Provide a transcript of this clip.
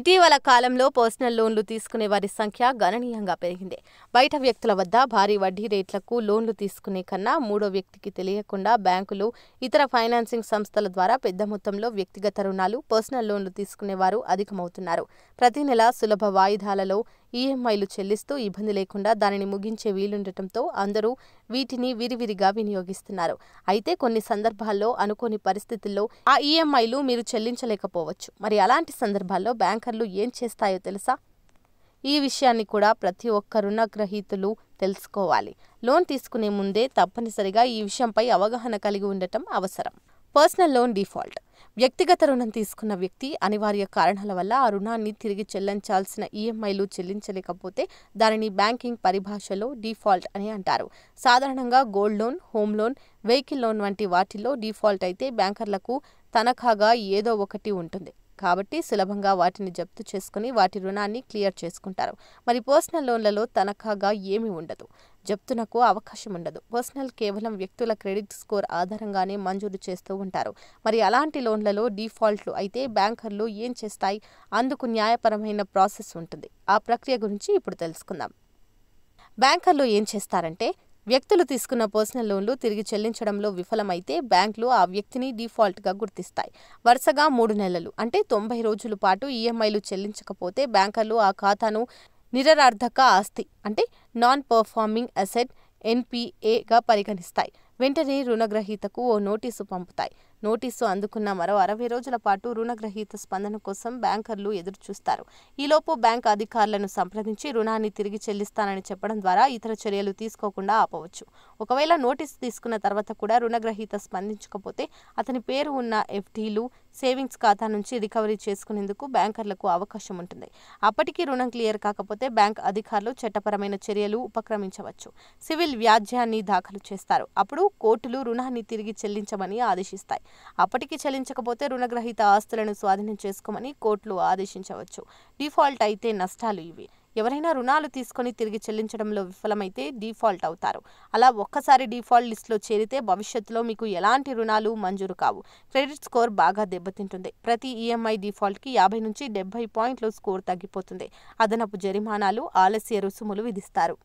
ఇటీవల కాలంలో పర్సనల్ లోన్లు తీసుకునే వారి సంఖ్య గణనీయంగా పెరిగింది బయట వ్యక్తుల వద్ద భారీ వడ్డీ రేట్లకు లోన్లు తీసుకునే కన్నా మూడో వ్యక్తికి తెలియకుండా బ్యాంకులు ఇతర ఫైనాన్సింగ్ సంస్థల ద్వారా పెద్ద మొత్తంలో వ్యక్తిగత రుణాలు పర్సనల్ లోన్లు తీసుకునేవారు అధికమవుతున్నారు ప్రతి నెల సులభ వాయిదాలలో ఈఎంఐలు చెల్లిస్తూ ఇబ్బంది లేకుండా దానిని ముగించే వీలుండటంతో అందరూ వీటిని విరివిరిగా వినియోగిస్తున్నారు అయితే కొన్ని సందర్భాల్లో అనుకోని పరిస్థితుల్లో ఆ ఈఎంఐలు మీరు చెల్లించలేకపోవచ్చు మరి అలాంటి సందర్భాల్లో బ్యాంకర్లు ఏం చేస్తాయో తెలుసా ఈ విషయాన్ని కూడా ప్రతి ఒక్క రుణగ్రహీతులు తెలుసుకోవాలి లోన్ తీసుకునే ముందే తప్పనిసరిగా ఈ విషయంపై అవగాహన కలిగి ఉండటం అవసరం పర్సనల్ లోన్ డిఫాల్ట్ వ్యక్తిగత రుణం తీసుకున్న వ్యక్తి అనివార్య కారణాల వల్ల ఆ రుణాన్ని తిరిగి చెల్లించాల్సిన ఈఎంఐలు చెల్లించలేకపోతే దానిని బ్యాంకింగ్ పరిభాషలో డిఫాల్ట్ అని అంటారు సాధారణంగా gold loan home loan vehicle loan వంటి వాటిల్లో డిఫాల్ట్ అయితే బ్యాంకర్లకు తనఖాగా ఏదో ఒకటి ఉంటుంది కాబట్టి సులభంగా వాటిని జప్తు చేసుకుని వాటి రుణాన్ని క్లియర్ చేసుకుంటారు మరి పర్సనల్ లోన్లలో తనఖాగా ఏమీ ఉండదు జప్తునకు అవకాశం ఉండదు పర్సనల్ కేవలం వ్యక్తుల క్రెడిట్ స్కోర్ ఆధారంగానే మంజూరు చేస్తూ ఉంటారు మరి అలాంటి లోన్లలో డిఫాల్ట్లు అయితే బ్యాంకర్లు ఏం చేస్తాయి అందుకు న్యాయపరమైన ప్రాసెస్ ఉంటుంది ఆ ప్రక్రియ గురించి ఇప్పుడు తెలుసుకుందాం బ్యాంకర్లు ఏం చేస్తారంటే వ్యక్తులు తీసుకున్న పర్సనల్ లోన్లు తిరిగి చెల్లించడంలో విఫలమైతే బ్యాంకులు ఆ వ్యక్తిని డిఫాల్ట్గా గుర్తిస్తాయి వరుసగా మూడు నెలలు అంటే తొంభై రోజుల పాటు ఈఎంఐలు చెల్లించకపోతే బ్యాంకర్లు ఆ ఖాతాను నిరర్ధక ఆస్తి అంటే నాన్ పర్ఫార్మింగ్ అసెట్ ఎన్పిఏగా పరిగణిస్తాయి వెంటనే రుణగ్రహీతకు ఓ నోటీసు పంపుతాయి నోటీసు అందుకున్న మరో అరవై రోజుల పాటు రుణగ్రహీత స్పందన కోసం బ్యాంకర్లు ఎదురుచూస్తారు ఈలోపు బ్యాంక్ అధికారులను సంప్రదించి రుణాన్ని తిరిగి చెల్లిస్తానని చెప్పడం ద్వారా ఇతర చర్యలు తీసుకోకుండా ఆపవచ్చు ఒకవేళ నోటీసు తీసుకున్న తర్వాత కూడా రుణగ్రహీత స్పందించకపోతే అతని పేరు ఉన్న ఎఫ్డీలు సేవింగ్స్ ఖాతా నుంచి రికవరీ చేసుకునేందుకు బ్యాంకర్లకు అవకాశం ఉంటుంది అప్పటికీ రుణం క్లియర్ కాకపోతే బ్యాంక్ అధికారులు చట్టపరమైన చర్యలు ఉపక్రమించవచ్చు సివిల్ వ్యాజ్యాన్ని దాఖలు చేస్తారు అప్పుడు కోర్టులు రుణాన్ని తిరిగి చెల్లించమని ఆదేశిస్తాయి అప్పటికి చెల్లించకపోతే రుణగ్రహీత ఆస్తులను స్వాధీనం చేసుకోమని కోర్టులు ఆదేశించవచ్చు డిఫాల్ట్ అయితే నష్టాలు ఇవి ఎవరైనా రుణాలు తీసుకొని తిరిగి చెల్లించడంలో విఫలమైతే డిఫాల్ట్ అవుతారు అలా ఒక్కసారి డిఫాల్ట్ లిస్టులో చేరితే భవిష్యత్తులో మీకు ఎలాంటి రుణాలు మంజూరు కావు క్రెడిట్ స్కోర్ బాగా దెబ్బతింటుంది ప్రతి ఈఎంఐ డిఫాల్ట్కి యాభై నుంచి డెబ్బై పాయింట్లు స్కోర్ తగ్గిపోతుంది అదనపు జరిమానాలు ఆలస్య రుసుములు విధిస్తారు